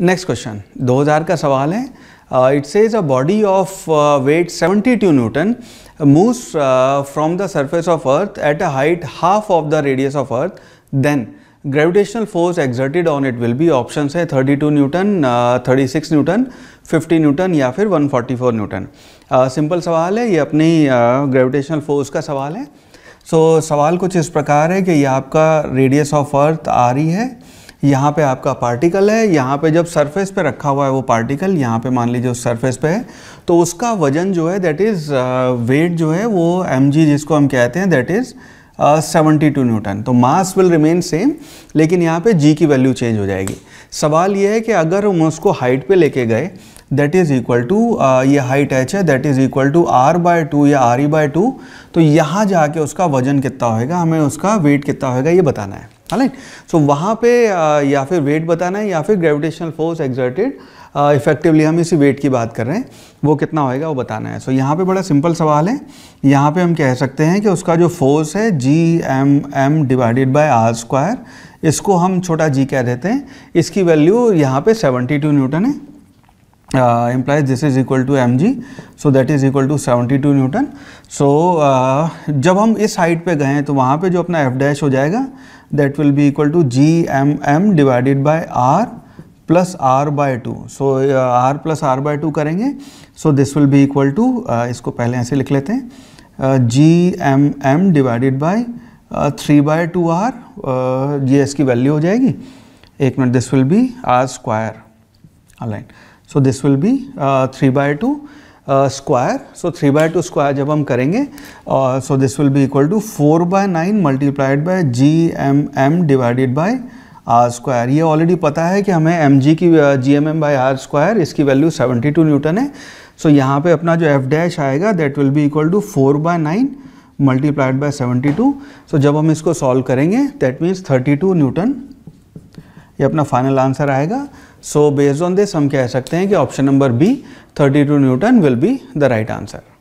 next question 2000 का सवाल है it says a body of weight 72 newton moves from the surface of earth at a height half of the radius of earth then gravitational force exerted on it will be option है 32 Newton uh, 36 Newton 50 Newton या फिर 144 Newton simple uh, सवाल है ये अपनी gravitational uh, force का सवाल है सो so, सवाल कुछ इस प्रकार है कि ये आपका रेडियस ऑफ अर्थ आ रही है यहाँ पे आपका पार्टिकल है यहाँ पे जब सरफेस पे रखा हुआ है वो पार्टिकल यहाँ पे मान लीजिए उस सरफेस पे है तो उसका वजन जो है दैट इज़ वेट जो है वो एम जिसको हम कहते हैं that is seventy two newton तो मास विल रिमेन सेम लेकिन यहाँ पे जी की वैल्यू चेंज हो जाएगी सवाल ये है कि अगर हम उसको हाइट पे लेके गए दैट इज़ इक्वल टू ये हाइट एच है that is equal to R by two या आर ई बाय टू तो यहाँ जाके उसका वजन कितना होएगा हमें उसका वेट कितना होएगा ये बताना है राइट हाँ सो वहाँ पे या फिर वेट बताना है या फिर ग्रेविटेशनल फोर्स एग्जर्टेड इफेक्टिवली हम इसी वेट की बात कर रहे हैं वो कितना होएगा वो बताना है सो so, यहाँ पे बड़ा सिंपल सवाल है यहाँ पे हम कह सकते हैं कि उसका जो फोर्स है G M M divided by R square इसको हम छोटा जी कह देते हैं इसकी वैल्यू यहाँ पे 72 न्यूटन है uh, implies this is equal to mg so that is equal to 72 newton so uh, जब हम इस हाइट पे गए तो वहाँ पे जो अपना f डैश हो जाएगा that will be equal to G M M divided by R plus R by two so R plus R by two करेंगे so this will be equal to इसको पहले ऐसे लिख लेते हैं G M M divided by three by two R G S की value हो जाएगी एक minute this will be R square align so this will be three by two square so three by two square जब हम करेंगे so this will be equal to four by nine multiplied by G M M divided by R square ये already पता है कि हमें M G की G M M by R square इसकी वैल्यू सेवेंटी टू न्यूटन है so so, यहाँ पे अपना जो एफ डैश आएगा that will be equal to four by nine multiplied by seventy two so जब हम इसको सॉल्व करेंगे that means thirty two newton ये अपना फाइनल आंसर आएगा सो बेस्ड ऑन दिस हम कह सकते हैं कि option number B 32 newton will be the right answer